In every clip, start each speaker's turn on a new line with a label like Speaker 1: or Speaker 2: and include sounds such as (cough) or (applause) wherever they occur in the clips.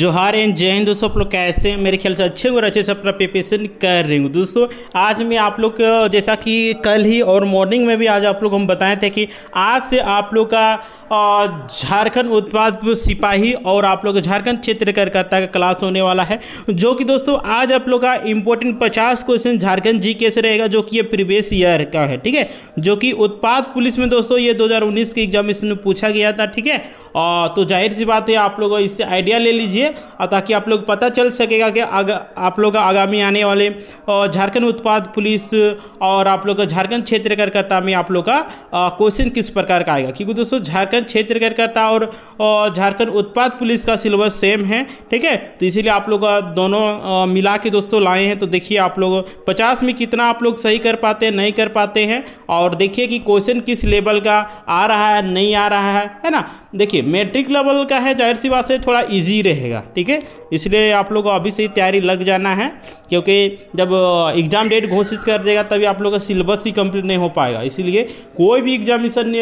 Speaker 1: जोहार एन जय हिंद दोस्तों आप लोग कैसे हैं मेरे ख्याल से अच्छे और अच्छे से अपना प्रिपरेशन कर रही हूँ दोस्तों आज मैं आप लोग जैसा कि कल ही और मॉर्निंग में भी आज आप लोग हम बताए थे कि आज से आप लोग का झारखंड उत्पाद सिपाही और आप लोग झारखंड क्षेत्र करकता का क्लास होने वाला है जो कि दोस्तों आज आप लोग का इम्पोर्टेंट पचास क्वेश्चन झारखंड जी के से रहेगा जो कि ये प्रीवियस ईयर का है ठीक है जो कि उत्पाद पुलिस में दोस्तों ये दो के एग्जामिनेशन में पूछा गया था ठीक है तो जाहिर सी बात है आप लोग इससे आइडिया ले लीजिए ताकि आप लोग पता चल सकेगा कि आग, आप लोग आगामी आने वाले झारखंड उत्पाद पुलिस और आप लोग का झारखंड क्षेत्र कार्यकर्ता में आप लोग का क्वेश्चन किस प्रकार का आएगा क्योंकि दोस्तों झारखंड क्षेत्र कार्यकर्ता और झारखंड उत्पाद पुलिस का सिलेबस सेम है ठीक है तो इसीलिए आप लोग दोनों मिला के दोस्तों लाए हैं तो देखिए आप लोग पचास में कितना आप लोग सही कर पाते हैं नहीं कर पाते हैं और देखिए कि क्वेश्चन किस लेवल का आ रहा है नहीं आ रहा है है ना देखिए देखिए मेट्रिक लेवल का है जाहिर सी बात से थोड़ा इजी रहेगा ठीक है इसलिए आप लोग को अभी से ही तैयारी लग जाना है क्योंकि जब एग्ज़ाम डेट घोषित कर देगा तभी आप लोग का सिलेबस ही कंप्लीट नहीं हो पाएगा इसीलिए कोई भी एग्जामिशन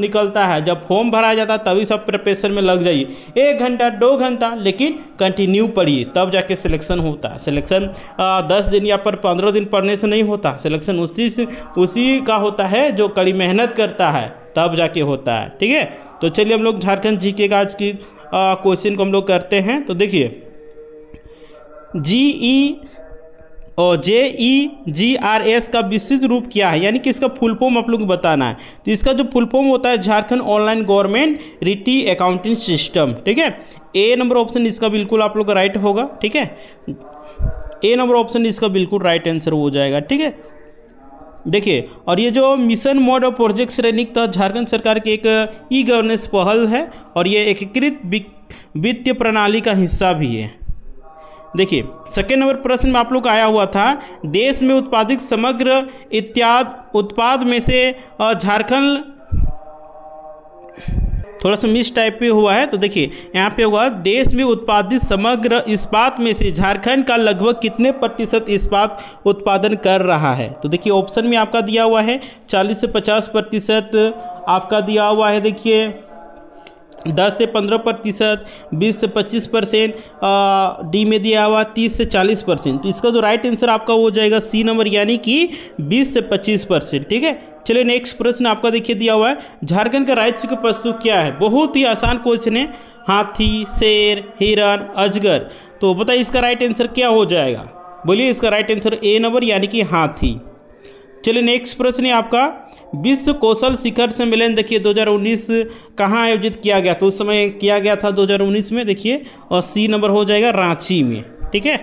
Speaker 1: निकलता है जब फॉर्म भराया जाता है तभी सब प्रिपरेशन में लग जाइए एक घंटा दो घंटा लेकिन कंटिन्यू पढ़िए तब जाके सिलेक्शन होता है सिलेक्शन दस दिन या पर पंद्रह दिन पढ़ने से नहीं होता सिलेक्शन उसी उसी का होता है जो कड़ी मेहनत करता है तब जाके होता है ठीक है तो चलिए हम लोग झारखंड जी का आज की क्वेश्चन को हम लोग करते हैं तो देखिए जी ई और जे ई जी आर एस का विशिष्ट रूप क्या है यानी कि इसका फुल फॉर्म आप लोग को बताना है तो इसका जो फुल फॉर्म होता है Jharkhand online government receipt accounting system ठीक है ए नंबर ऑप्शन इसका बिल्कुल आप लोग का राइट होगा ठीक है ए नंबर ऑप्शन इसका बिल्कुल राइट आंसर हो जाएगा ठीक है देखिए और ये जो मिशन मोड और प्रोजेक्ट श्रेणी तहत झारखंड सरकार की एक ई गवर्नेंस पहल है और ये एकीकृत वित्तीय प्रणाली का हिस्सा भी है देखिए सेकेंड नंबर प्रश्न में आप लोग आया हुआ था देश में उत्पादित समग्र इत्याद उत्पाद में से झारखंड थोड़ा सा मिस टाइप पे हुआ है तो देखिए यहाँ पे हुआ देश में उत्पादित समग्र इस्पात में से झारखंड का लगभग कितने प्रतिशत इस्पात उत्पादन कर रहा है तो देखिए ऑप्शन में आपका दिया हुआ है चालीस से पचास प्रतिशत आपका दिया हुआ है देखिए दस से पंद्रह प्रतिशत बीस से पच्चीस परसेंट डी में दिया हुआ तीस से चालीस परसेंट तो इसका जो राइट आंसर आपका हो जाएगा सी नंबर यानी कि बीस से पच्चीस परसेंट ठीक है चलिए नेक्स्ट प्रश्न आपका देखिए दिया हुआ है झारखंड का राज्य पशु क्या है बहुत ही आसान क्वेश्चन है हाथी शेर हिरण अजगर तो बताइए इसका राइट आंसर क्या हो जाएगा बोलिए इसका राइट आंसर ए नंबर यानी कि हाथी चलिए नेक्स्ट प्रश्न है आपका विश्व कौशल शिखर सम्मेलन देखिए 2019 कहाँ आयोजित किया गया था तो उस समय किया गया था 2019 में देखिए और सी नंबर हो जाएगा रांची में ठीक है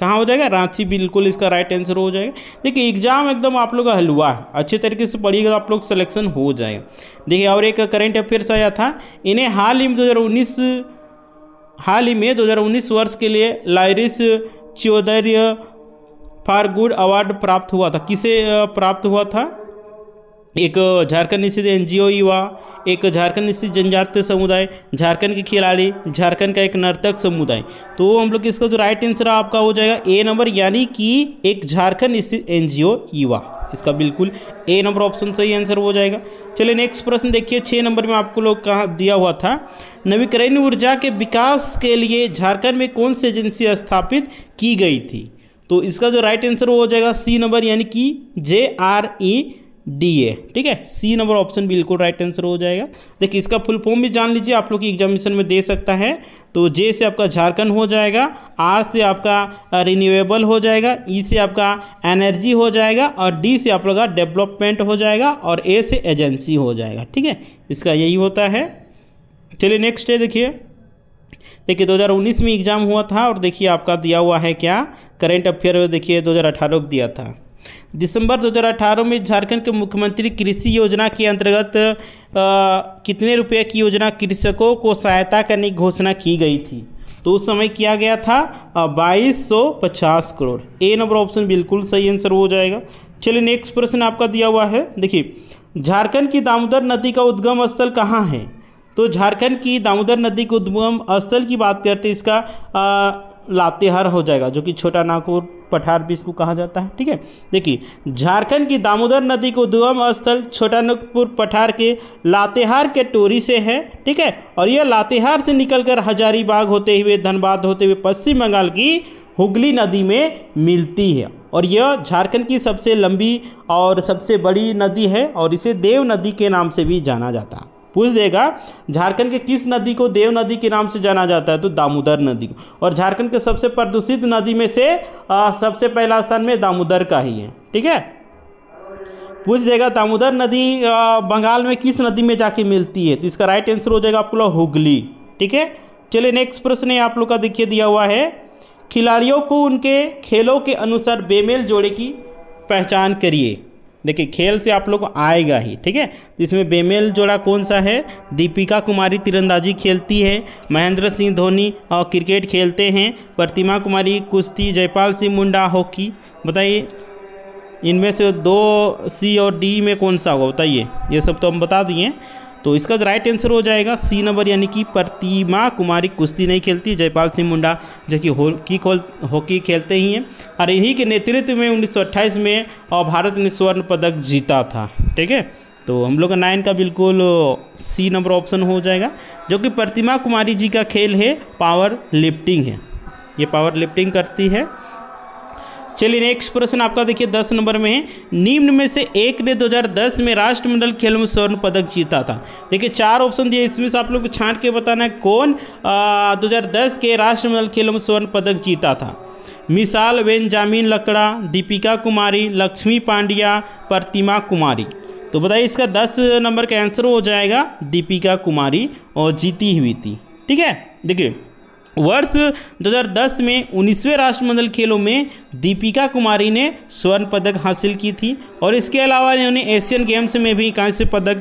Speaker 1: कहाँ हो जाएगा रांची बिल्कुल इसका राइट आंसर हो जाएगा देखिए एग्जाम एकदम आप लोग का हलवा है अच्छे तरीके से पढ़िएगा आप लोग सिलेक्शन हो जाएगा देखिए और एक करेंट अफेयर्स आया था इन्हें हाल ही में दो हाल ही में 2019 वर्ष के लिए लाइरिस चौधरी फार गुड अवार्ड प्राप्त हुआ था किसे प्राप्त हुआ था एक झारखंड स्थित एन जी युवा एक झारखंड स्थित जनजातीय समुदाय झारखंड के खिलाड़ी झारखंड का एक नर्तक समुदाय तो हम लोग इसका जो राइट आंसर आपका हो जाएगा ए नंबर यानी कि एक झारखंड स्थित एन युवा इसका बिल्कुल ए नंबर ऑप्शन सही आंसर हो जाएगा चलिए नेक्स्ट प्रश्न देखिए छः नंबर में आपको लोग कहाँ दिया हुआ था नवीकरणीय ऊर्जा के विकास के लिए झारखंड में कौन सी एजेंसी स्थापित की गई थी तो इसका जो राइट आंसर वो हो जाएगा सी नंबर यानी कि जे आर ई डी ए ठीक है सी नंबर ऑप्शन बिल्कुल राइट आंसर हो जाएगा देखिए इसका फुल फॉर्म भी जान लीजिए आप लोग की एग्जामिनेशन में दे सकता है तो जे से आपका झारखंड हो जाएगा आर से आपका रिन्यूएबल हो जाएगा ई e से आपका एनर्जी हो जाएगा और डी से आप लोग का डेवलपमेंट हो जाएगा और ए से एजेंसी हो जाएगा ठीक है इसका यही होता है चलिए नेक्स्ट है देखिए देखिए 2019 में एग्ज़ाम हुआ था और देखिए आपका दिया हुआ है क्या करेंट अफेयर में देखिए 2018 को दिया था दिसंबर 2018 में झारखंड के मुख्यमंत्री कृषि योजना के अंतर्गत कितने रुपये की योजना कृषकों को सहायता करने की घोषणा की गई थी तो उस समय किया गया था बाईस सौ पचास करोड़ ए नंबर ऑप्शन बिल्कुल सही आंसर हो जाएगा चलिए नेक्स्ट प्रश्न आपका दिया हुआ है देखिए झारखंड की दामोदर नदी का उद्गम स्थल कहाँ है तो झारखंड की दामोदर नदी के उद्गम स्थल की बात करते इसका लातेहार हो जाएगा जो कि छोटा नागपुर पठार भी इसको कहा जाता है ठीक है देखिए झारखंड की दामोदर नदी को उद्गम स्थल छोटा नागपुर पठार के लातेहार के टोरी से है ठीक है और यह लातेहार से निकलकर हजारीबाग होते हुए धनबाद होते हुए पश्चिम बंगाल की हुगली नदी में मिलती है और यह झारखंड की सबसे लंबी और सबसे बड़ी नदी है और इसे देव नदी के नाम से भी जाना जाता है पूछ देगा झारखंड के किस नदी को देव नदी के नाम से जाना जाता है तो दामोदर नदी और झारखंड के सबसे प्रदूषित नदी में से आ, सबसे पहला स्थान में दामोदर का ही है ठीक है पूछ देगा दामोदर नदी आ, बंगाल में किस नदी में जाके मिलती है तो इसका राइट आंसर हो जाएगा आपको हुगली ठीक है चलिए नेक्स्ट प्रश्न आप लोग का देखिए दिया हुआ है खिलाड़ियों को उनके खेलों के अनुसार बेमेल जोड़े की पहचान करिए देखिए खेल से आप लोग आएगा ही ठीक है इसमें बेमेल जोड़ा कौन सा है दीपिका कुमारी तीरंदाजी खेलती है महेंद्र सिंह धोनी और क्रिकेट खेलते हैं प्रतिमा कुमारी कुश्ती जयपाल सिंह मुंडा हॉकी बताइए इनमें से दो सी और डी में कौन सा होगा बताइए ये सब तो हम बता दिए तो इसका राइट आंसर हो जाएगा सी नंबर यानी कि प्रतिमा कुमारी कुश्ती नहीं खेलती जयपाल सिंह मुंडा जो कि हॉकी हॉकी खेलते ही हैं और इन्हीं के नेतृत्व में उन्नीस में और भारत ने स्वर्ण पदक जीता था ठीक है तो हम लोग का नाइन का बिल्कुल सी नंबर ऑप्शन हो जाएगा जो कि प्रतिमा कुमारी जी का खेल है पावर लिफ्टिंग है ये पावर लिफ्टिंग करती है चलिए नेक्स्ट प्रश्न आपका देखिए दस नंबर में है निम्न में से एक ने 2010 में राष्ट्रमंडल खेल में स्वर्ण पदक जीता था देखिए चार ऑप्शन दिए इसमें से आप लोग को छांट के बताना है कौन आ, 2010 के राष्ट्रमंडल खेल में स्वर्ण पदक जीता था मिसाल बेंजामिन लकड़ा दीपिका कुमारी लक्ष्मी पांड्या प्रतिमा कुमारी तो बताइए इसका दस नंबर का आंसर हो जाएगा दीपिका कुमारी और जीती हुई थी ठीक है देखिए वर्ष 2010 में उन्नीसवें राष्ट्रमंडल खेलों में दीपिका कुमारी ने स्वर्ण पदक हासिल की थी और इसके अलावा इन्होंने एशियन गेम्स में भी कांस्य पदक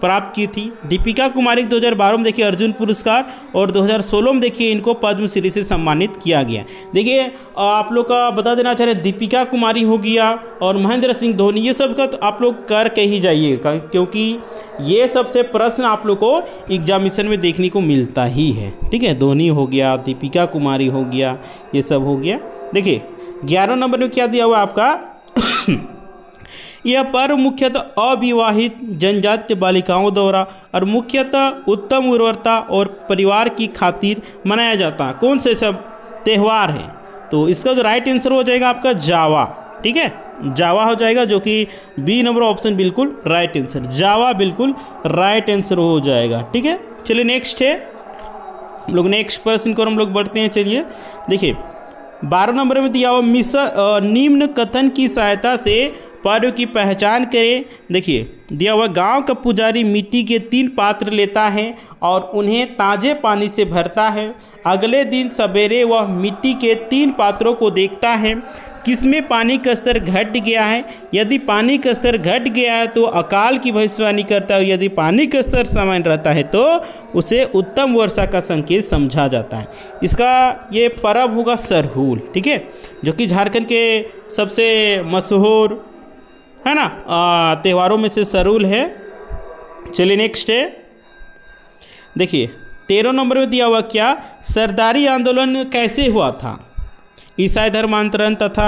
Speaker 1: प्राप्त की थी दीपिका कुमारी दो हज़ार में देखिए अर्जुन पुरस्कार और 2016 में देखिए इनको पद्मश्री से सम्मानित किया गया देखिए आप लोग का बता देना चाह रहे दीपिका कुमारी हो गया और महेंद्र सिंह धोनी ये सब का तो आप लोग कर के ही जाइए क्योंकि ये सबसे प्रश्न आप लोग को एग्जामिशन में देखने को मिलता ही है ठीक है धोनी हो गया दीपिका कुमारी हो गया ये सब हो गया देखिए ग्यारह नंबर में क्या दिया हुआ आपका यह पर्व मुख्यतः अविवाहित जनजातीय बालिकाओं द्वारा और मुख्यतः उत्तम उर्वरता और परिवार की खातिर मनाया जाता है कौन से सब त्यौहार हैं तो इसका जो राइट आंसर हो जाएगा आपका जावा ठीक है जावा हो जाएगा जो कि बी नंबर ऑप्शन बिल्कुल राइट आंसर जावा बिल्कुल राइट आंसर हो जाएगा ठीक है चलिए नेक्स्ट है हम लोग नेक्स्ट प्रश्न को हम लोग बढ़ते हैं चलिए देखिए बारह नंबर में दिया हुआ मिस निम्न कथन की सहायता से पर्व की पहचान करें देखिए दिया हुआ गांव का पुजारी मिट्टी के तीन पात्र लेता है और उन्हें ताज़े पानी से भरता है अगले दिन सवेरे वह मिट्टी के तीन पात्रों को देखता है किसमें पानी का स्तर घट गया है यदि पानी का स्तर घट गया है तो अकाल की भविष्यवाणी करता है यदि पानी का स्तर सामान्य रहता है तो उसे उत्तम वर्षा का संकेत समझा जाता है इसका ये पर्व होगा सरहूल ठीक है जो कि झारखंड के सबसे मशहूर है ना त्यौहारों में से सरूल है चलिए नेक्स्ट है देखिए तेरह नंबर में दिया हुआ क्या सरदारी आंदोलन कैसे हुआ था ईसाई धर्मांतरण तथा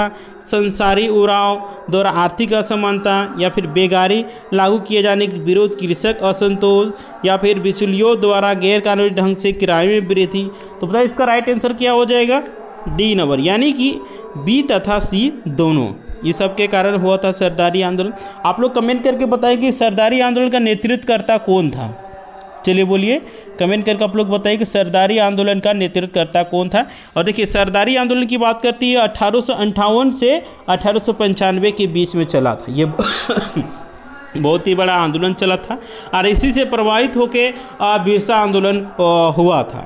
Speaker 1: संसारी उड़ाव द्वारा आर्थिक असमानता या फिर बेगारी लागू किए जाने के विरोध कृषक असंतोष या फिर बिचुलियों द्वारा गैरकानूनी ढंग से किराए में वृद्धि तो बताए इसका राइट आंसर क्या हो जाएगा डी नंबर यानी कि बी तथा सी दोनों ये सब के कारण हुआ था सरदारी आंदोलन आप लोग कमेंट करके बताएं कि सरदारी आंदोलन का नेतृत्व करता कौन था चलिए बोलिए कमेंट करके आप लोग बताइए कि सरदारी आंदोलन का नेतृत्व करता कौन था और देखिए सरदारी आंदोलन की बात करती है अठारह से अठारह के बीच में चला था ये (coughs) बहुत ही बड़ा आंदोलन चला था और इसी से प्रभावित होकर बिरसा आंदोलन हुआ था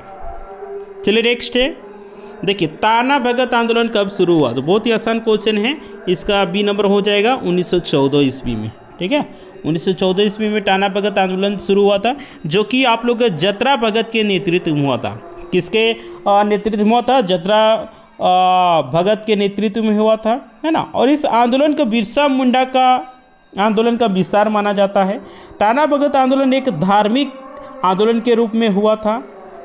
Speaker 1: चलिए नेक्स्ट है देखिए ताना भगत आंदोलन कब शुरू हुआ तो बहुत ही आसान क्वेश्चन है इसका बी नंबर हो जाएगा 1914 ईस्वी में ठीक है 1914 ईस्वी में टाना भगत आंदोलन शुरू हुआ था जो कि आप लोग जतरा भगत के नेतृत्व में हुआ था किसके नेतृत्व में हुआ था जतरा भगत के नेतृत्व में हुआ था है ना और इस आंदोलन को बिरसा मुंडा का आंदोलन का विस्तार माना जाता है टाना भगत आंदोलन एक धार्मिक आंदोलन के रूप में हुआ था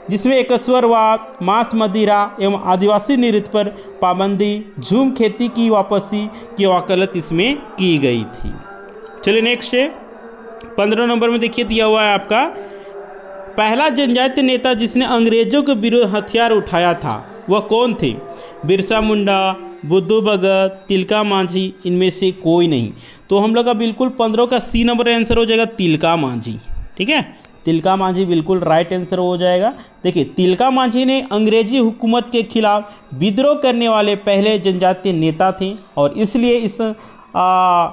Speaker 1: जिसमें एकस्वरवाद मांस मदिरा एवं आदिवासी नृत्य पर पाबंदी झूम खेती की वापसी की वकालत इसमें की गई थी चलिए नेक्स्ट है पंद्रह नंबर में देखिए दिया हुआ है आपका पहला जनजाति नेता जिसने अंग्रेजों के विरुद्ध हथियार उठाया था वह कौन थे बिरसा मुंडा बुद्धू भगत तिलका मांझी इनमें से कोई नहीं तो हम लोग का बिल्कुल पंद्रह का सी नंबर आंसर हो जाएगा तिलका मांझी ठीक है तिलका मांझी बिल्कुल राइट आंसर हो जाएगा देखिए तिलका मांझी ने अंग्रेजी हुकूमत के खिलाफ विद्रोह करने वाले पहले जनजातीय नेता थे और इसलिए इस आ,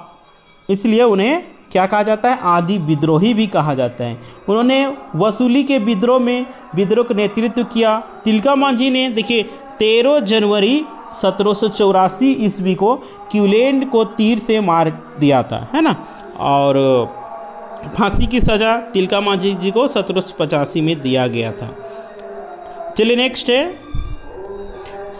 Speaker 1: इसलिए उन्हें क्या कहा जाता है आदि विद्रोही भी कहा जाता है उन्होंने वसूली के विद्रोह में विद्रोह का नेतृत्व किया तिलका मांझी ने देखिए तेरह जनवरी सत्रह सौ ईस्वी को क्यूलैंड को तीर से मार दिया था है ना और फांसी की सज़ा तिलका मांझी जी को सत्रह में दिया गया था चलिए नेक्स्ट है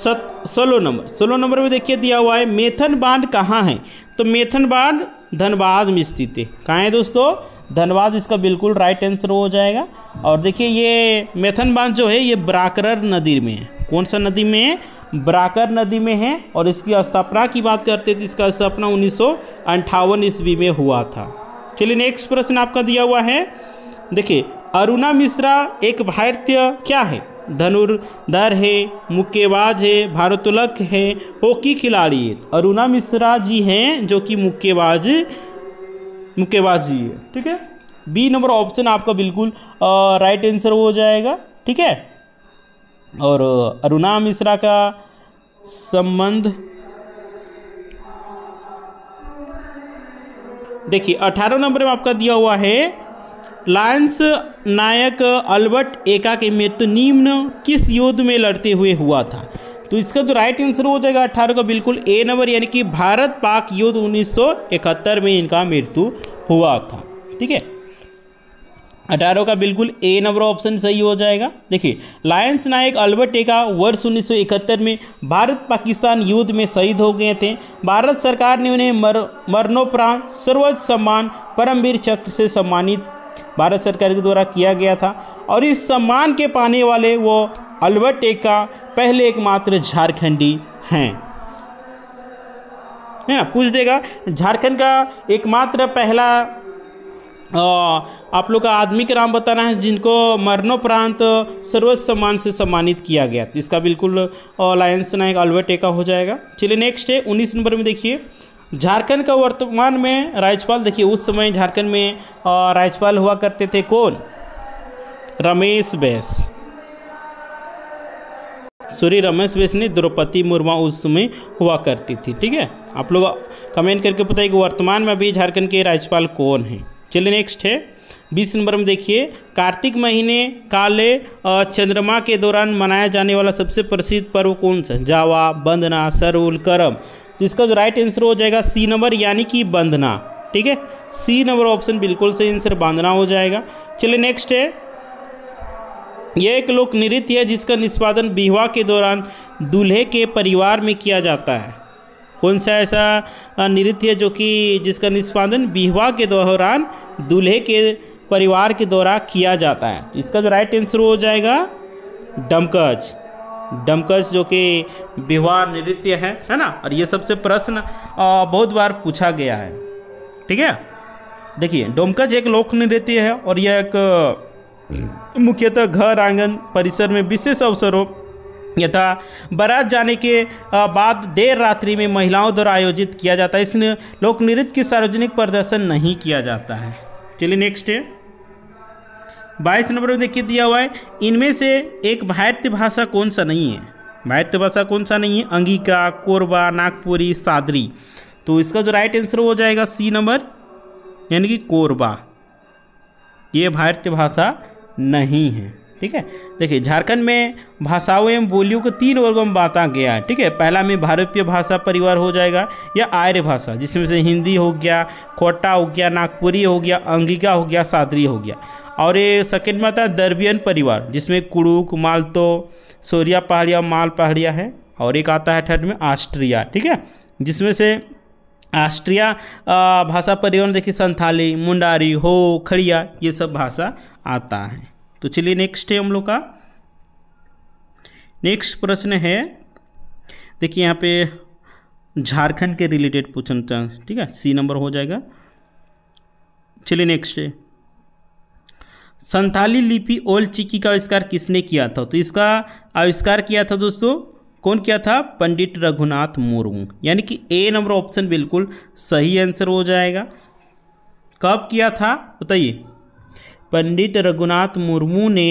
Speaker 1: सत सोलह नंबर सोलो नंबर में देखिए दिया हुआ है मेथन बांध कहाँ है तो मेथन बांध धनबाद में स्थित है कहाँ है दोस्तों धनबाद इसका बिल्कुल राइट आंसर हो जाएगा और देखिए ये मेथन बांध जो है ये ब्राकरर नदी में है कौन सा नदी में है ब्राकर नदी में है और इसकी स्थापना की बात करते तो इसका स्थापना उन्नीस सौ ईस्वी में हुआ था चलिए नेक्स्ट प्रश्न आपका दिया हुआ है देखिए अरुणा मिश्रा एक भारतीय क्या है धनुर्धर है मुक्केबाज है भारतोलक है हॉकी खिलाड़ी है अरुणा मिश्रा जी हैं जो कि मुक्केबाज मुक्केबाज जी है ठीक है बी नंबर ऑप्शन आपका बिल्कुल राइट आंसर हो जाएगा ठीक है और अरुणा मिश्रा का संबंध देखिए अठारह नंबर में आपका दिया हुआ है लायंस नायक अल्बर्ट एका की मृत्यु निम्न किस युद्ध में लड़ते हुए हुआ था तो इसका तो राइट आंसर हो जाएगा अठारह का बिल्कुल ए नंबर यानी कि भारत पाक युद्ध 1971 में इनका मृत्यु हुआ था ठीक है अठारह का बिल्कुल ए नंबर ऑप्शन सही हो जाएगा देखिए लायंस नायक अल्बर्ट टेका वर्ष उन्नीस में भारत पाकिस्तान युद्ध में शहीद हो गए थे भारत सरकार ने उन्हें मर मरणोपरांत सर्वोच्च सम्मान परमवीर चक्र से सम्मानित भारत सरकार के द्वारा किया गया था और इस सम्मान के पाने वाले वो अल्बर्ट टेका पहले एकमात्र झारखंडी हैं है ना पूछ देगा झारखंड का एकमात्र पहला आप लोग का आदमी का नाम बताना है जिनको मरणोपरांत सर्वोच्च सम्मान से सम्मानित किया गया इसका बिल्कुल लायंस नायक अल्बर्ट ए हो जाएगा चलिए नेक्स्ट है उन्नीस नंबर में देखिए झारखंड का वर्तमान में राज्यपाल देखिए उस समय झारखंड में राज्यपाल हुआ करते थे कौन रमेश बैस सॉरी रमेश बैस ने द्रौपदी मुर्मा उस समय हुआ करती थी ठीक है आप लोग कमेंट करके बताइए कि वर्तमान में अभी झारखंड के राज्यपाल कौन हैं चलिए नेक्स्ट है बीस नंबर में देखिए कार्तिक महीने काले चंद्रमा के दौरान मनाया जाने वाला सबसे प्रसिद्ध पर्व कौन सा जावा बंदना सरुल करम तो इसका जो राइट आंसर हो जाएगा सी नंबर यानी कि बंदना ठीक है सी नंबर ऑप्शन बिल्कुल सही आंसर बांधना हो जाएगा चलिए नेक्स्ट है यह एक लोक नृत्य है जिसका निष्पादन विवाह के दौरान दूल्हे के परिवार में किया जाता है कौन सा ऐसा नृत्य है जो कि जिसका निष्पादन विवाह के दौरान दूल्हे के परिवार के द्वारा किया जाता है इसका जो राइट आंसर हो जाएगा डमकच डमकच जो कि विवाह नृत्य है है ना और ये सबसे प्रश्न बहुत बार पूछा गया है ठीक है देखिए डोमकच एक लोक नृत्य है और यह एक हम्म। मुख्यतः घर आंगन परिसर में विशेष अवसरों यथा बारात जाने के बाद देर रात्रि में महिलाओं द्वारा आयोजित किया जाता है इसलिए लोक नृत्य की सार्वजनिक प्रदर्शन नहीं किया जाता है चलिए नेक्स्ट है बाईस नंबर में देखिए दिया हुआ है इनमें से एक भारतीय भाषा कौन सा नहीं है भारतीय भाषा कौन सा नहीं है अंगिका कोरबा नागपुरी सादरी तो इसका जो राइट आंसर हो जाएगा सी नंबर यानी कि कोरबा ये भारतीय भाषा नहीं है ठीक है देखिए झारखंड में भाषाओं एवं बोलियों को तीन वर्गों में बांटा गया है ठीक है पहला में भारतीय भाषा परिवार हो जाएगा या आर्य भाषा जिसमें से हिंदी हो गया कोटा हो गया नागपुरी हो गया अंगिका हो गया सादरी हो गया और ये सेकेंड में आता है दरबियन परिवार जिसमें कुड़ूक मालतो सोरिया पहाड़िया माल पहाड़िया है और एक आता है थर्ड में ऑस्ट्रिया ठीक है जिसमें से ऑस्ट्रिया भाषा परिवार देखिए संथाली मुंडारी हो खड़िया ये सब भाषा आता है तो चलिए नेक्स्ट है हम लोग का नेक्स्ट प्रश्न है देखिए यहाँ पे झारखंड के रिलेटेड पूछन चांस ठीक है सी नंबर हो जाएगा चलिए नेक्स्ट है संथाली लिपि ओल चिक्की का आविष्कार किसने किया था तो इसका आविष्कार किया था दोस्तों कौन किया था पंडित रघुनाथ मुर्मू यानी कि ए नंबर ऑप्शन बिल्कुल सही आंसर हो जाएगा कब किया था बताइए पंडित रघुनाथ मुर्मू ने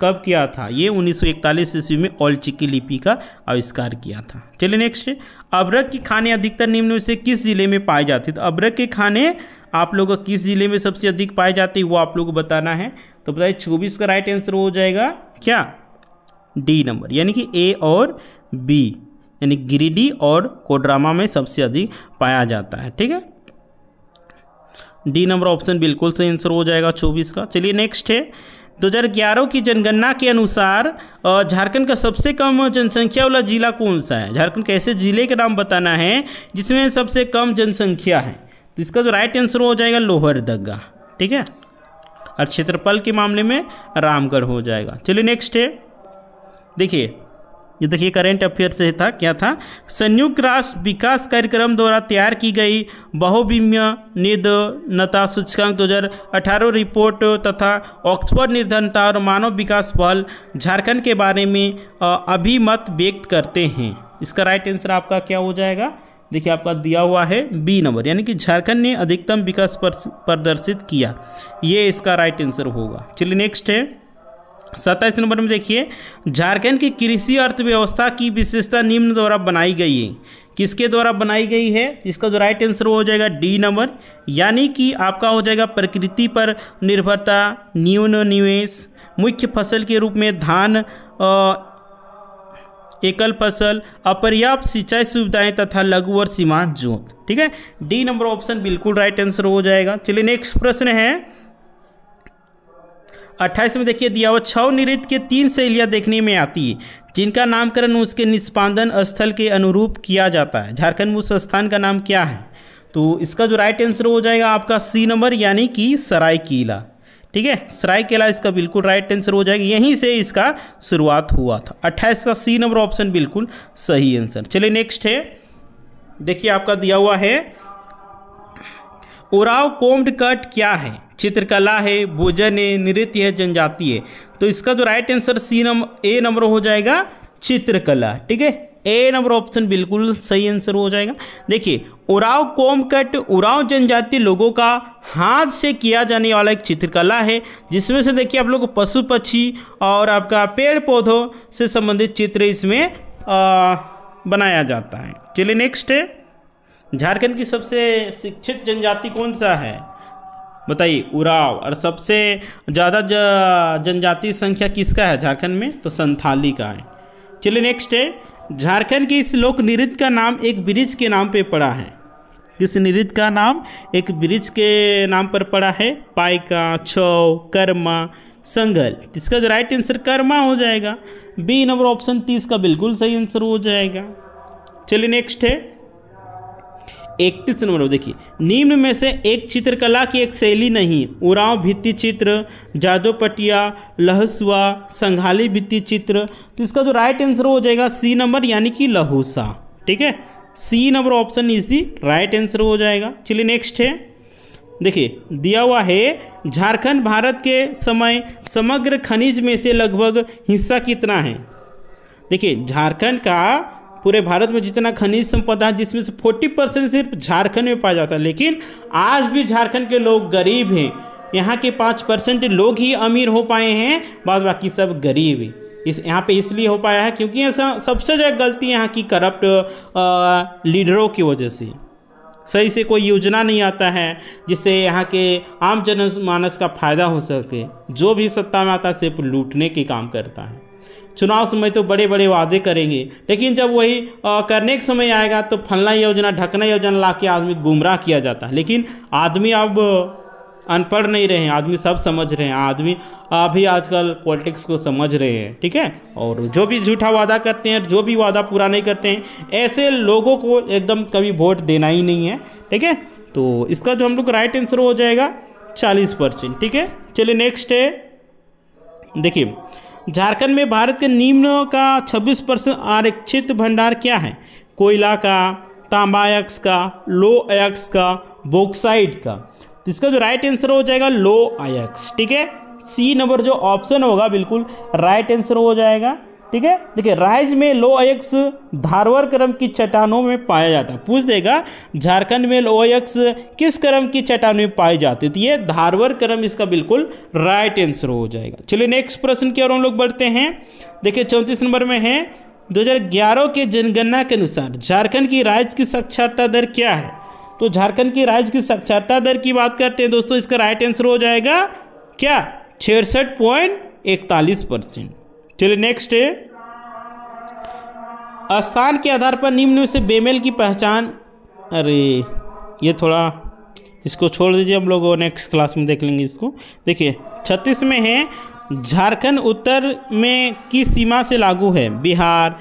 Speaker 1: कब किया था ये 1941 ईस्वी में ओलचिक्की लिपि का आविष्कार किया था चलिए नेक्स्ट अबरक की खाने अधिकतर निम्न में से किस जिले में पाए जाते तो अबरक के खाने आप लोगों किस जिले में सबसे अधिक पाए जाते हैं वो आप लोग को बताना है तो बताइए चौबीस का राइट आंसर हो जाएगा क्या डी नंबर यानी कि ए और बी यानी गिरिडीह और कोडरामा में सबसे अधिक पाया जाता है ठीक है डी नंबर ऑप्शन बिल्कुल सही आंसर हो जाएगा चौबीस का चलिए नेक्स्ट है 2011 की जनगणना के अनुसार झारखंड का सबसे कम जनसंख्या वाला जिला कौन सा है झारखंड के ऐसे जिले के नाम बताना है जिसमें सबसे कम जनसंख्या है तो इसका जो राइट आंसर हो जाएगा लोहर दग्गा ठीक है और क्षेत्रफल के मामले में रामगढ़ हो जाएगा चलिए नेक्स्ट है देखिए ये देखिए करेंट अफेयर से था क्या था संयुक्त राष्ट्र विकास कार्यक्रम द्वारा तैयार की गई बहुविम्य निर्धनता सूचकांक दो अठारह रिपोर्ट तथा ऑक्सफोर्ड निर्धनता और मानव विकास बल झारखंड के बारे में अभिमत व्यक्त करते हैं इसका राइट आंसर आपका क्या हो जाएगा देखिए आपका दिया हुआ है बी नंबर यानी कि झारखंड ने अधिकतम विकास प्रदर्शित किया ये इसका राइट आंसर होगा चलिए नेक्स्ट है सत्ताईस नंबर में देखिए झारखंड की कृषि अर्थव्यवस्था की विशेषता निम्न द्वारा बनाई गई है किसके द्वारा बनाई गई है इसका जो राइट आंसर हो जाएगा डी नंबर यानी कि आपका हो जाएगा प्रकृति पर निर्भरता न्यून निवेश मुख्य फसल के रूप में धान आ, एकल फसल अपर्याप्त सिंचाई सुविधाएं तथा लघु और सीमांत जोत ठीक है डी नंबर ऑप्शन बिल्कुल राइट आंसर हो जाएगा चलिए नेक्स्ट प्रश्न है अट्ठाईस में देखिए दिया हुआ छव नृत्य के तीन शैलियाँ देखने में आती है जिनका नामकरण उसके निष्पादन स्थल के अनुरूप किया जाता है झारखंड उस स्थान का नाम क्या है तो इसका जो राइट आंसर हो जाएगा आपका सी नंबर यानी कि सराय किला ठीक है सराय किला इसका बिल्कुल राइट आंसर हो जाएगा यहीं से इसका शुरुआत हुआ था अट्ठाईस का सी नंबर ऑप्शन बिल्कुल सही आंसर चलिए नेक्स्ट है देखिए आपका दिया हुआ है उराव कोम्ड कट क्या है चित्रकला है भोजन है नृत्य है जनजाति है तो इसका जो right answer C number A number हो जाएगा चित्रकला ठीक है ए नंबर ऑप्शन बिल्कुल सही आंसर हो जाएगा देखिए उराव कोमकट उराव जनजाति लोगों का हाथ से किया जाने वाला एक चित्रकला है जिसमें से देखिए आप लोग पशु पक्षी और आपका पेड़ पौधों से संबंधित चित्र इसमें आ, बनाया जाता है चलिए नेक्स्ट है झारखंड की सबसे शिक्षित जनजाति कौन सा है बताइए उराव और सबसे ज़्यादा जनजाति संख्या किसका है झारखंड में तो संथाली का है चलिए नेक्स्ट है झारखंड के इस लोक नृत्य का नाम एक ब्रिज के नाम पे पड़ा है किस नृत्य का नाम एक ब्रिज के नाम पर पड़ा है पाइका छव कर्मा संगल इसका जो राइट आंसर कर्मा हो जाएगा बी नंबर ऑप्शन तीस का बिल्कुल सही आंसर हो जाएगा चलिए नेक्स्ट है इकतीस नंबर देखिए निम्न में से एक चित्रकला की एक शैली नहीं उराव भित्ति चित्र जादोपटिया लहसुआ संघाली भित्ति चित्र तो इसका जो राइट आंसर हो जाएगा सी नंबर यानी कि लहूसा ठीक है C number option is the right answer हो जाएगा चलिए नेक्स्ट है देखिए दिया हुआ है झारखंड भारत के समय समग्र खनिज में से लगभग हिस्सा कितना है देखिए झारखंड का पूरे भारत में जितना खनिज संपदा है जिसमें से फोर्टी परसेंट सिर्फ झारखंड में पाया जाता है लेकिन आज भी झारखंड के लोग गरीब हैं यहाँ के पाँच परसेंट लोग ही अमीर हो पाए हैं बाद बाकी सब गरीब हैं इस यहाँ पे इसलिए हो पाया है क्योंकि ऐसा सबसे ज़्यादा गलती यहाँ की करप्ट लीडरों की वजह से सही से कोई योजना नहीं आता है जिससे यहाँ के आम जनमानस का फायदा हो सके जो भी सत्ता में आता है सिर्फ लूटने के काम करता है चुनाव समय तो बड़े बड़े वादे करेंगे लेकिन जब वही करने के समय आएगा तो फलना योजना ढकना योजना ला के आदमी गुमराह किया जाता है लेकिन आदमी अब अनपढ़ नहीं रहे हैं आदमी सब समझ रहे हैं आदमी अभी आजकल पॉलिटिक्स को समझ रहे हैं ठीक है और जो भी झूठा वादा करते हैं जो भी वादा पूरा नहीं करते हैं ऐसे लोगों को एकदम कभी वोट देना ही नहीं है ठीक है तो इसका जो हम लोग राइट आंसर हो जाएगा चालीस परसेंट ठीक है चलिए नेक्स्ट है देखिए झारखंड में भारत के निम्न का 26 परसेंट आरक्षित भंडार क्या है कोयला का तांबायक्स का लो आयक्स का बोक्साइड का तो इसका जो राइट आंसर हो जाएगा लो आयक्स ठीक है सी नंबर जो ऑप्शन होगा बिल्कुल राइट आंसर हो जाएगा ठीक है देखिए राइज में लो एक्स धारवर क्रम की चट्टानों में पाया जाता है पूछ देगा झारखंड में लो एक्स किस क्रम की चट्टानों में पाई जाती है तो ये धारवर क्रम इसका बिल्कुल राइट आंसर हो जाएगा चलिए नेक्स्ट प्रश्न की ओर हम लोग बढ़ते हैं देखिए चौंतीस नंबर में है 2011 के जनगणना के अनुसार झारखंड की राज्य की साक्षरता दर क्या है तो झारखंड की राज्य की साक्षरता दर की बात करते हैं दोस्तों इसका राइट आंसर हो जाएगा क्या छियासठ पॉइंट इकतालीस परसेंट चलिए नेक्स्ट स्थान के आधार पर निम्न से बेमेल की पहचान अरे ये थोड़ा इसको छोड़ दीजिए हम लोग नेक्स्ट क्लास में देख लेंगे इसको देखिए छत्तीस में है झारखंड उत्तर में किस सीमा से लागू है बिहार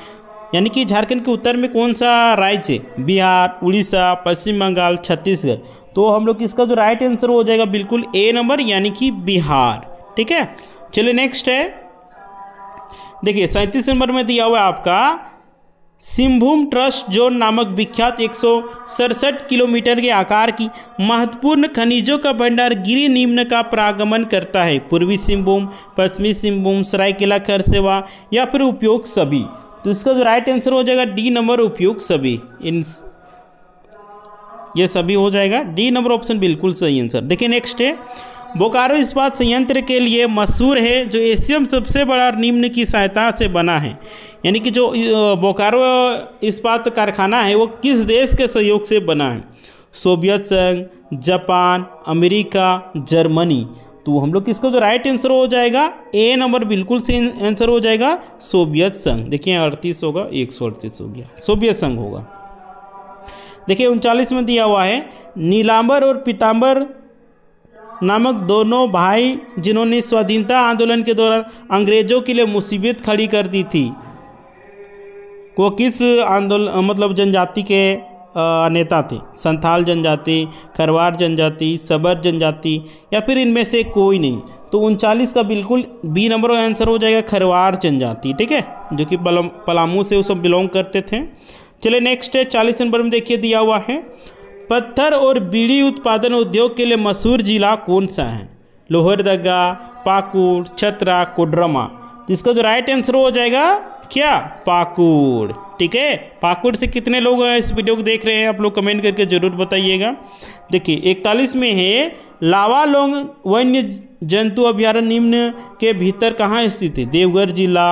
Speaker 1: यानी कि झारखंड के उत्तर में कौन सा राज्य बिहार उड़ीसा पश्चिम बंगाल छत्तीसगढ़ तो हम लोग इसका जो राइट आंसर हो जाएगा बिल्कुल ए नंबर यानी कि बिहार ठीक है चलिए नेक्स्ट है देखिए सैंतीस नंबर में दिया हुआ है आपका सिंभूम ट्रस्ट जोन नामक विख्यात एक किलोमीटर के आकार की महत्वपूर्ण खनिजों का भंडार गिरी निम्न का प्रागमन करता है पूर्वी सिंहभूम पश्चिमी सिंहभूम सरायकेला खरसेवा या फिर उपयोग सभी तो इसका जो राइट आंसर हो जाएगा डी नंबर उपयोग सभी इन ये सभी हो जाएगा डी नंबर ऑप्शन बिल्कुल सही आंसर देखिए नेक्स्ट है बोकारो इस्पात संयंत्र के लिए मशहूर है जो एशिया में सबसे बड़ा निम्न की सहायता से बना है यानी कि जो बोकारो इस्पात कारखाना है वो किस देश के सहयोग से बना है सोवियत संघ जापान अमेरिका जर्मनी तो हम लोग किसका जो राइट आंसर हो जाएगा ए नंबर बिल्कुल सही आंसर हो जाएगा सोवियत संघ देखिए अड़तीस होगा एक सौ अड़तीस हो गया सोवियत संघ होगा देखिए उनचालीस में दिया हुआ है नीलांबर और पीताम्बर नामक दोनों भाई जिन्होंने स्वाधीनता आंदोलन के दौरान अंग्रेज़ों के लिए मुसीबत खड़ी कर दी थी वो किस आंदोलन मतलब जनजाति के नेता थे संथाल जनजाति खरवार जनजाति सबर जनजाति या फिर इनमें से कोई नहीं तो उनचालीस का बिल्कुल बी नंबर का आंसर हो जाएगा खरवार जनजाति ठीक है जो कि पलामू से सब बिलोंग करते थे चलिए नेक्स्ट है चालीस नंबर में देखिए दिया हुआ है पत्थर और बीड़ी उत्पादन उद्योग के लिए मशहूर जिला कौन सा है लोहरदगा पाकुड़ छतरा कोडरमा इसका जो राइट आंसर हो जाएगा क्या पाकुड़ ठीक है पाकुड़ से कितने लोग इस वीडियो को देख रहे हैं आप लोग कमेंट करके ज़रूर बताइएगा देखिए इकतालीस में है लावालोंग वन्य जंतु अभ्यारण्य निम्न के भीतर कहाँ स्थित है देवघर जिला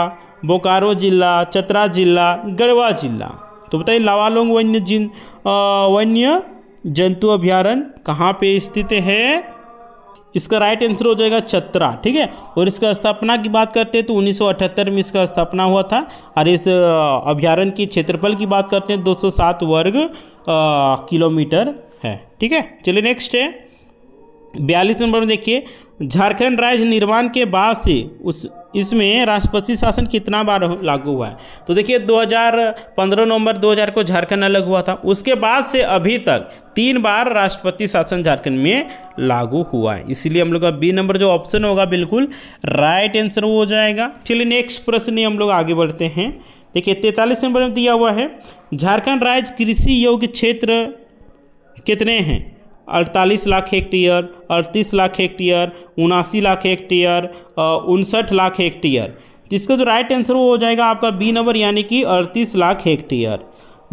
Speaker 1: बोकारो जिला चतरा जिला गढ़वा जिला तो बताइए लावालोंग वन्य जिन वन्य जंतु अभ्यारण्य कहाँ पे स्थित है इसका राइट आंसर हो जाएगा चतरा ठीक है और इसका स्थापना की बात करते हैं तो 1978 में इसका स्थापना हुआ था और इस अभ्यारण्य की क्षेत्रफल की बात करते हैं 207 वर्ग किलोमीटर है ठीक है चलिए नेक्स्ट है बयालीस नंबर में देखिए झारखंड राज्य निर्माण के बाद से उस इसमें राष्ट्रपति शासन कितना बार लागू हुआ है तो देखिए 2015 नवंबर 2000 को झारखंड अलग हुआ था उसके बाद से अभी तक तीन बार राष्ट्रपति शासन झारखंड में लागू हुआ है इसीलिए हम लोग का बी नंबर जो ऑप्शन होगा बिल्कुल राइट आंसर हो जाएगा चलिए नेक्स्ट प्रश्न हम लोग आगे बढ़ते हैं देखिए तैंतालीस नंबर में दिया हुआ है झारखंड राज्य कृषि योग्य क्षेत्र कितने हैं अड़तालीस लाख हेक्टेयर अड़तीस लाख हेक्टेयर उनासी लाख हेक्टेयर उनसठ लाख हेक्टेयर जिसका जो राइट आंसर वो हो जाएगा आपका बी नंबर यानी कि अड़तीस lakh hectare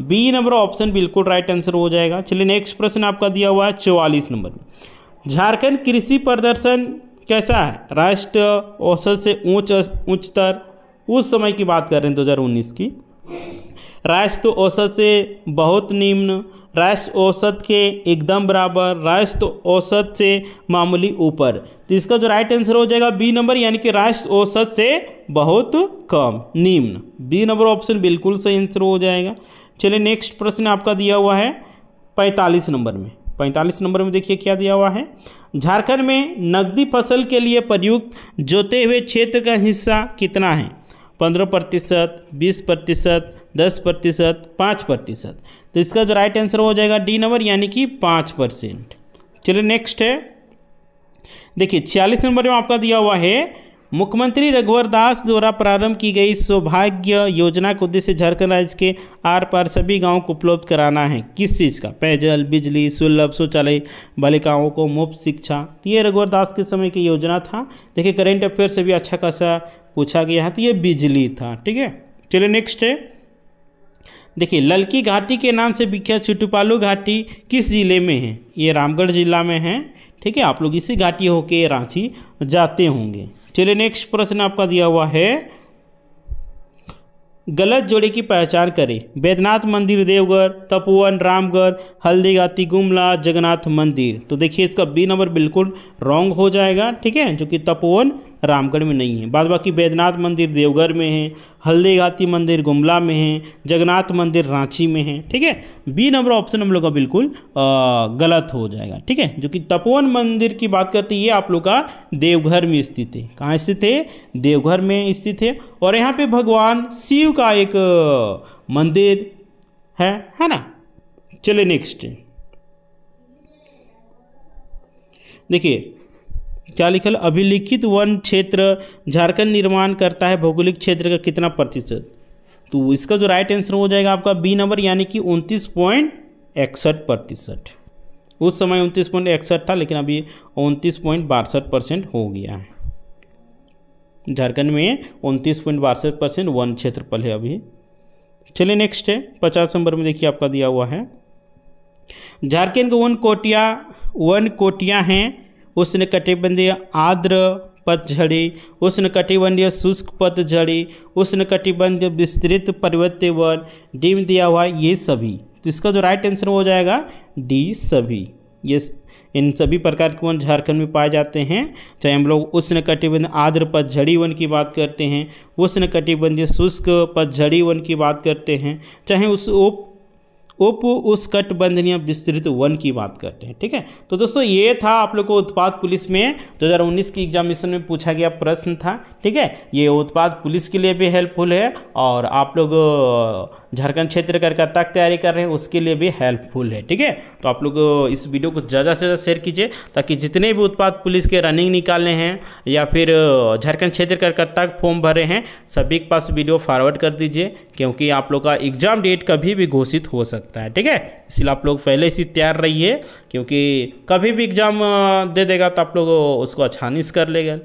Speaker 1: B number option बिल्कुल राइट आंसर हो जाएगा चलिए नेक्स्ट प्रश्न आपका दिया हुआ है चौवालीस नंबर झारखंड कृषि प्रदर्शन कैसा है राष्ट्र औसत से ऊंच उच्चतर स्तर उस समय की बात कर रहे हैं 2019 की राष्ट्र औसत से बहुत निम्न राष्ट्र औसत के एकदम बराबर राष्ट्र औसत से मामूली ऊपर तो इसका जो राइट आंसर हो जाएगा बी नंबर यानी कि राष्ट्र औसत से बहुत कम निम्न बी नंबर ऑप्शन बिल्कुल सही आंसर हो जाएगा चलिए नेक्स्ट प्रश्न आपका दिया हुआ है पैंतालीस नंबर में पैंतालीस नंबर में देखिए क्या दिया हुआ है झारखंड में नकदी फसल के लिए प्रयुक्त जोते हुए क्षेत्र का हिस्सा कितना है पंद्रह प्रतिशत बीस प्रतिशत दस प्रतिशत पाँच प्रतिशत तो इसका जो राइट आंसर हो जाएगा डी नंबर यानी कि पाँच परसेंट चलिए नेक्स्ट है देखिए छियालीस नंबर में आपका दिया हुआ है मुख्यमंत्री रघुवर दास द्वारा प्रारंभ की गई सौभाग्य योजना का उद्देश्य झारखंड राज्य के आर पार सभी गांवों को उपलब्ध कराना है किस चीज़ का पेयजल बिजली सुलभ शौचालय बालिकाओं को मुफ्त शिक्षा तो ये रघुवर दास के समय की योजना था देखिए करेंट अफेयर से भी अच्छा खासा पूछा गया है तो ये बिजली था ठीक है चलिए नेक्स्ट है देखिए ललकी घाटी के नाम से विख्यात छिटुपालू घाटी किस ज़िले में है ये रामगढ़ ज़िला में है ठीक है आप लोग इसी घाटी होके रांची जाते होंगे चलिए नेक्स्ट प्रश्न आपका दिया हुआ है गलत जोड़े की पहचान करें वैद्यनाथ मंदिर देवघर तपोवन रामगढ़ हल्दीघाती गुमला जगन्नाथ मंदिर तो देखिए इसका बी नंबर बिल्कुल रॉन्ग हो जाएगा ठीक है जो कि तपोवन रामगढ़ में नहीं है बाद बाकी बैद्यनाथ मंदिर देवघर में है हल्दी मंदिर गुमला में है जगन्नाथ मंदिर रांची में है ठीक है बी नंबर ऑप्शन हम लोग का बिल्कुल आ, गलत हो जाएगा ठीक है जो कि तपोवन मंदिर की बात करते ये आप लोग का देवघर में स्थित है कहाँ स्थित है देवघर में स्थित है और यहाँ पे भगवान शिव का एक मंदिर है है ना चलिए नेक्स्ट देखिए क्या लिखल अभिलिखित वन क्षेत्र झारखंड निर्माण करता है भौगोलिक क्षेत्र का कितना प्रतिशत तो इसका जो राइट आंसर हो जाएगा आपका बी नंबर यानी कि उनतीस पॉइंट इकसठ प्रतिशत उस समय उनतीस पॉइंट इकसठ था लेकिन अभी उनतीस पॉइंट बासठ परसेंट हो गया है झारखंड में उनतीस पॉइंट बासठ परसेंट वन क्षेत्रफल है अभी चलिए नेक्स्ट है पचास नंबर में देखिए आपका दिया हुआ है झारखंड के वन कोटिया वन कोटियाँ हैं उष्ण कटिबंधीय आर्द्र पतझड़ी उष्ण कटिबंधीय शुष्क पतझड़ी उष्ण कटिबंधीय विस्तृत पर्वतीय वन डीम दिया हुआ ये सभी तो इसका जो राइट आंसर हो जाएगा डी सभी ये इन सभी प्रकार के वन झारखंड में पाए जाते हैं चाहे हम लोग उष्ण कटिबंध आर्द्र पतझड़ी वन की बात करते हैं उष्ण कटिबंधीय शुष्क पतझड़ी वन की बात करते हैं चाहे उस उप उप उस बंधनीय विस्तृत वन की बात करते हैं ठीक है तो दोस्तों ये था आप लोग को उत्पाद पुलिस में 2019 की एग्जामिनेशन में पूछा गया प्रश्न था ठीक है ये उत्पाद पुलिस के लिए भी हेल्पफुल है और आप लोग झारखंड क्षेत्र का तक तैयारी कर रहे हैं उसके लिए भी हेल्पफुल है ठीक है तो आप लोग इस वीडियो को ज़्यादा से ज़्यादा शेयर कीजिए ताकि जितने भी उत्पाद पुलिस के रनिंग निकाले हैं या फिर झारखंड क्षेत्र कर तक फॉर्म भरे हैं सभी के पास वीडियो फॉरवर्ड कर दीजिए क्योंकि आप लोग का एग्ज़ाम डेट कभी भी घोषित हो सकता है ठीक है इसलिए आप लोग पहले से तैयार रहिए क्योंकि कभी भी एग्ज़ाम दे देगा तो आप लोग उसको अच्छा से कर लेगा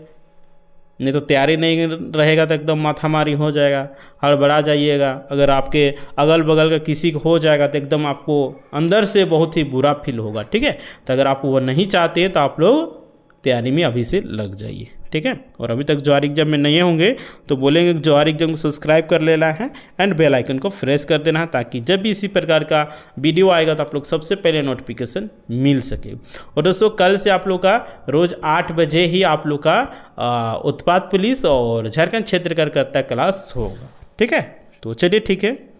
Speaker 1: नहीं तो तैयारी नहीं रहेगा तो एकदम माथामारी हो जाएगा हड़बड़ा जाइएगा अगर आपके अगल बगल का किसी को हो जाएगा तो एकदम आपको अंदर से बहुत ही बुरा फील होगा ठीक है तो अगर आप वो नहीं चाहते तो आप लोग तैयारी में अभी से लग जाइए ठीक है और अभी तक जवाहर एग्जाम में नहीं होंगे तो बोलेंगे जवाहर एग्जाम को सब्सक्राइब कर लेना है एंड बेल आइकन को फ्रेश कर देना है ताकि जब भी इसी प्रकार का वीडियो आएगा तो आप लोग सबसे पहले नोटिफिकेशन मिल सके और दोस्तों कल से आप लोग का रोज़ आठ बजे ही आप लोग का उत्पाद पुलिस और झारखंड क्षेत्र कार्यकर्ता क्लास होगा ठीक है तो चलिए ठीक है